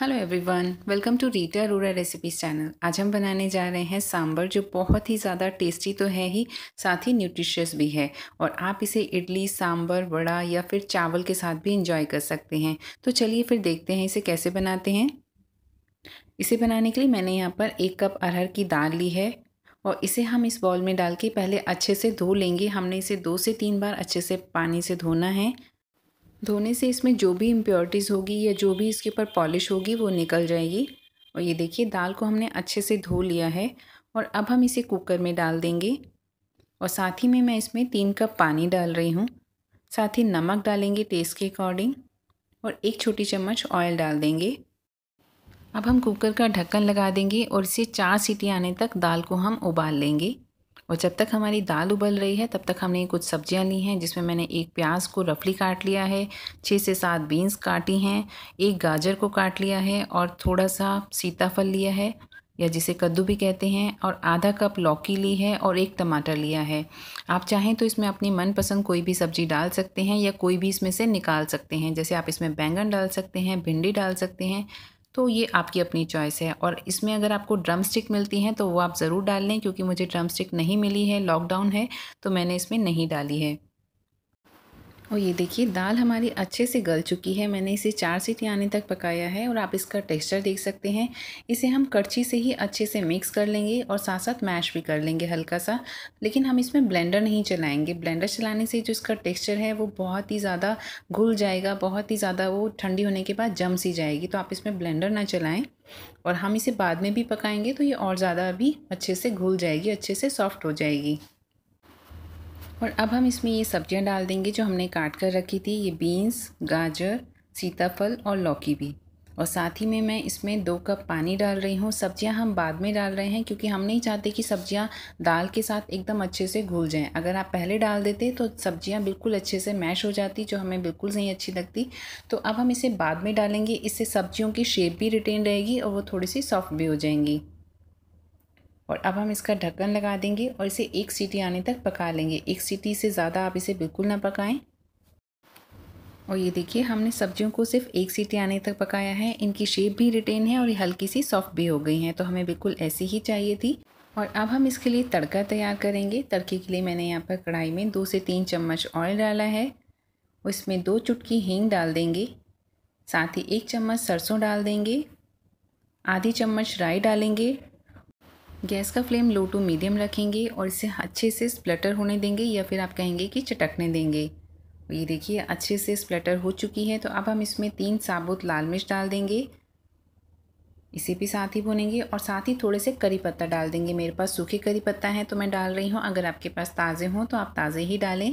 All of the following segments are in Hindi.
hello everyone welcome to Rita Arora recipes channel आज हम बनाने जा रहे हैं सांबर जो बहुत ही ज़्यादा टेस्टी तो है ही साथ ही न्यूट्रिशियस भी है और आप इसे इडली सांबर वड़ा या फिर चावल के साथ भी इंजॉय कर सकते हैं तो चलिए फिर देखते हैं इसे कैसे बनाते हैं इसे बनाने के लिए मैंने यहाँ पर एक कप अरहर की दाल ली है और इसे हम इस बॉल में डाल के पहले अच्छे से धो लेंगे हमने इसे दो से तीन बार अच्छे से पानी से धोना है धोने से इसमें जो भी इम्प्योरिटीज़ होगी या जो भी इसके ऊपर पॉलिश होगी वो निकल जाएगी और ये देखिए दाल को हमने अच्छे से धो लिया है और अब हम इसे कुकर में डाल देंगे और साथ ही में मैं इसमें तीन कप पानी डाल रही हूँ साथ ही नमक डालेंगे टेस्ट के अकॉर्डिंग और एक छोटी चम्मच ऑयल डाल देंगे अब हम कुकर का ढक्कन लगा देंगे और इसे चार सीटी आने तक दाल को हम उबाल लेंगे और जब तक हमारी दाल उबल रही है तब तक हमने कुछ सब्जियां ली हैं जिसमें मैंने एक प्याज को रफली काट लिया है छः से सात बीन्स काटी हैं एक गाजर को काट लिया है और थोड़ा सा सीताफल लिया है या जिसे कद्दू भी कहते हैं और आधा कप लौकी ली है और एक टमाटर लिया है आप चाहें तो इसमें अपनी मनपसंद कोई भी सब्जी डाल सकते हैं या कोई भी इसमें से निकाल सकते हैं जैसे आप इसमें बैंगन डाल सकते हैं भिंडी डाल सकते हैं तो ये आपकी अपनी चॉइस है और इसमें अगर आपको ड्रम स्टिक मिलती हैं तो वो आप ज़रूर डाल लें क्योंकि मुझे ड्रम स्टिक नहीं मिली है लॉकडाउन है तो मैंने इसमें नहीं डाली है और ये देखिए दाल हमारी अच्छे से गल चुकी है मैंने इसे चार सीटी आने तक पकाया है और आप इसका टेक्सचर देख सकते हैं इसे हम कड़छी से ही अच्छे से मिक्स कर लेंगे और साथ साथ मैश भी कर लेंगे हल्का सा लेकिन हम इसमें ब्लेंडर नहीं चलाएंगे ब्लेंडर चलाने से जो इसका टेक्सचर है वो बहुत ही ज़्यादा घुल जाएगा बहुत ही ज़्यादा वो ठंडी होने के बाद जम सी जाएगी तो आप इसमें ब्लेंडर ना चलाएँ और हम इसे बाद में भी पकाएँगे तो ये और ज़्यादा अभी अच्छे से घुल जाएगी अच्छे से सॉफ्ट हो जाएगी और अब हम इसमें ये सब्जियां डाल देंगे जो हमने काट कर रखी थी ये बीन्स गाजर सीताफल और लौकी भी और साथ ही में मैं इसमें दो कप पानी डाल रही हूँ सब्जियाँ हम बाद में डाल रहे हैं क्योंकि हम नहीं चाहते कि सब्जियाँ दाल के साथ एकदम अच्छे से घुल जाएं अगर आप पहले डाल देते तो सब्जियाँ बिल्कुल अच्छे से मैश हो जाती जो हमें बिल्कुल नहीं अच्छी लगती तो अब हम इसे बाद में डालेंगे इससे सब्जियों की शेप भी रिटेन रहेगी और वो थोड़ी सी सॉफ्ट भी हो जाएंगी और अब हम इसका ढक्कन लगा देंगे और इसे एक सीटी आने तक पका लेंगे एक सीटी से ज़्यादा आप इसे बिल्कुल ना पकाएं और ये देखिए हमने सब्जियों को सिर्फ एक सीटी आने तक पकाया है इनकी शेप भी रिटेन है और ये हल्की सी सॉफ्ट भी हो गई हैं तो हमें बिल्कुल ऐसी ही चाहिए थी और अब हम इसके लिए तड़का तैयार करेंगे तड़के के लिए मैंने यहाँ पर कढ़ाई में दो से तीन चम्मच ऑयल डाला है उसमें दो चुटकी हींग डाल देंगे साथ ही एक चम्मच सरसों डाल देंगे आधी चम्मच राई डालेंगे गैस का फ्लेम लो टू मीडियम रखेंगे और इसे अच्छे से स्प्लटर होने देंगे या फिर आप कहेंगे कि चटकने देंगे ये देखिए अच्छे से स्प्लटर हो चुकी है तो अब हम इसमें तीन साबुत लाल मिर्च डाल देंगे इसे भी साथ ही भुनेंगे और साथ ही थोड़े से करी पत्ता डाल देंगे मेरे पास सूखे करी पत्ता है तो मैं डाल रही हूँ अगर आपके पास ताज़े हों तो आप ताज़े ही डालें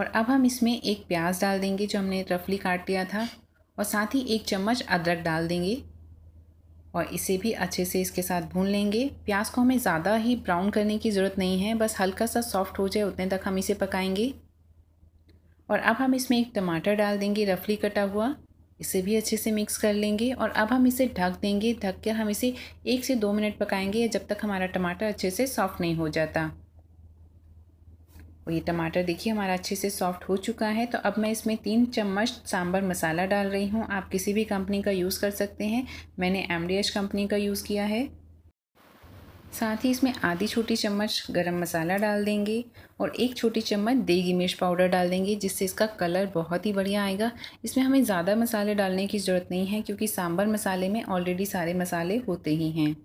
और अब हम इसमें एक प्याज डाल देंगे जो हमने रफली काट लिया था और साथ ही एक चम्मच अदरक डाल देंगे और इसे भी अच्छे से इसके साथ भून लेंगे प्याज को हमें ज़्यादा ही ब्राउन करने की ज़रूरत नहीं है बस हल्का सा सॉफ्ट हो जाए उतने तक हम इसे पकाएंगे और अब हम इसमें एक टमाटर डाल देंगे रफली कटा हुआ इसे भी अच्छे से मिक्स कर लेंगे और अब हम इसे ढक देंगे ढक कर हम इसे एक से दो मिनट पकाएंगे जब तक हमारा टमाटर अच्छे से सॉफ्ट नहीं हो जाता और ये टमाटर देखिए हमारा अच्छे से सॉफ्ट हो चुका है तो अब मैं इसमें तीन चम्मच सांभर मसाला डाल रही हूँ आप किसी भी कंपनी का यूज़ कर सकते हैं मैंने एम कंपनी का यूज़ किया है साथ ही इसमें आधी छोटी चम्मच गरम मसाला डाल देंगे और एक छोटी चम्मच देगी मिर्च पाउडर डाल देंगे जिससे इसका कलर बहुत ही बढ़िया आएगा इसमें हमें ज़्यादा मसाले डालने की ज़रूरत नहीं है क्योंकि सांभर मसाले में ऑलरेडी सारे मसाले होते ही हैं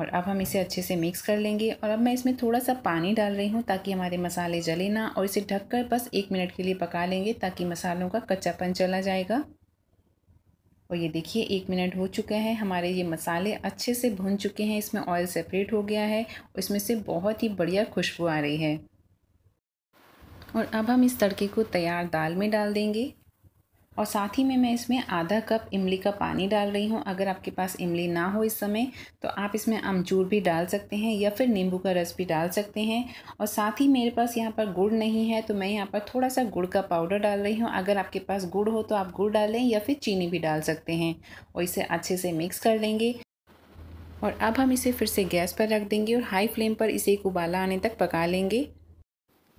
और अब हम इसे अच्छे से मिक्स कर लेंगे और अब मैं इसमें थोड़ा सा पानी डाल रही हूँ ताकि हमारे मसाले जले ना और इसे ढककर बस एक मिनट के लिए पका लेंगे ताकि मसालों का कच्चापन चला जाएगा और ये देखिए एक मिनट हो चुका है हमारे ये मसाले अच्छे से भुन चुके हैं इसमें ऑयल सेपरेट हो गया है इसमें से बहुत ही बढ़िया खुशबू आ रही है और अब हम इस तड़के को तैयार दाल में डाल देंगे और साथ ही में मैं इसमें आधा कप इमली का पानी डाल रही हूँ अगर आपके पास इमली ना हो इस समय तो आप इसमें अमचूर भी डाल सकते हैं या फिर नींबू का रस भी डाल सकते हैं और साथ ही मेरे पास यहाँ पर गुड़ नहीं है तो मैं यहाँ पर थोड़ा सा गुड़ का पाउडर डाल रही हूँ अगर आपके पास गुड़ हो तो आप गुड़ डालें या फिर चीनी भी डाल सकते हैं और इसे अच्छे से मिक्स कर लेंगे और अब हम इसे फिर से गैस पर रख देंगे और हाई फ्लेम पर इसे एक उबाला आने तक पका लेंगे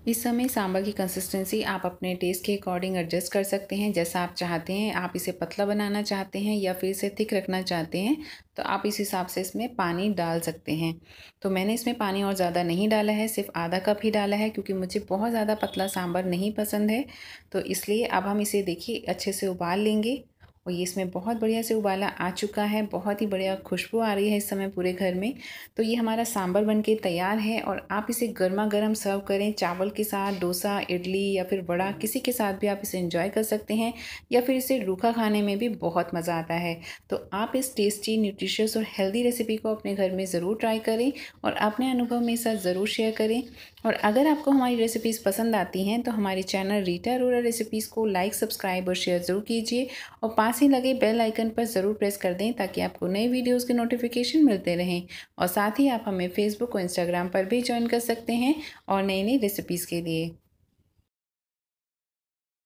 इस समय सांबर की कंसिस्टेंसी आप अपने टेस्ट के अकॉर्डिंग एडजस्ट कर सकते हैं जैसा आप चाहते हैं आप इसे पतला बनाना चाहते हैं या फिर इसे थिक रखना चाहते हैं तो आप इस हिसाब से इसमें पानी डाल सकते हैं तो मैंने इसमें पानी और ज़्यादा नहीं डाला है सिर्फ आधा कप ही डाला है क्योंकि मुझे बहुत ज़्यादा पतला सांभर नहीं पसंद है तो इसलिए अब हम इसे देखिए अच्छे से उबाल लेंगे और ये इसमें बहुत बढ़िया से उबाला आ चुका है बहुत ही बढ़िया खुशबू आ रही है इस समय पूरे घर में तो ये हमारा सांभर बन के तैयार है और आप इसे गर्मा गर्म सर्व करें चावल के साथ डोसा इडली या फिर बड़ा किसी के साथ भी आप इसे इंजॉय कर सकते हैं या फिर इसे रूखा खाने में भी बहुत मज़ा आता है तो आप इस टेस्टी न्यूट्रिशियस और हेल्दी रेसिपी को अपने घर में ज़रूर ट्राई करें और अपने अनुभव में साथ ज़रूर शेयर करें और अगर आपको हमारी रेसिपीज़ पसंद आती हैं तो हमारे चैनल रीटा रोरा रेसिपीज़ को लाइक सब्सक्राइब और शेयर ज़रूर कीजिए और पाँच पास ही लगे बेल आइकन पर ज़रूर प्रेस कर दें ताकि आपको नए वीडियोस के नोटिफिकेशन मिलते रहें और साथ ही आप हमें फेसबुक और इंस्टाग्राम पर भी ज्वाइन कर सकते हैं और नई नई रेसिपीज़ के लिए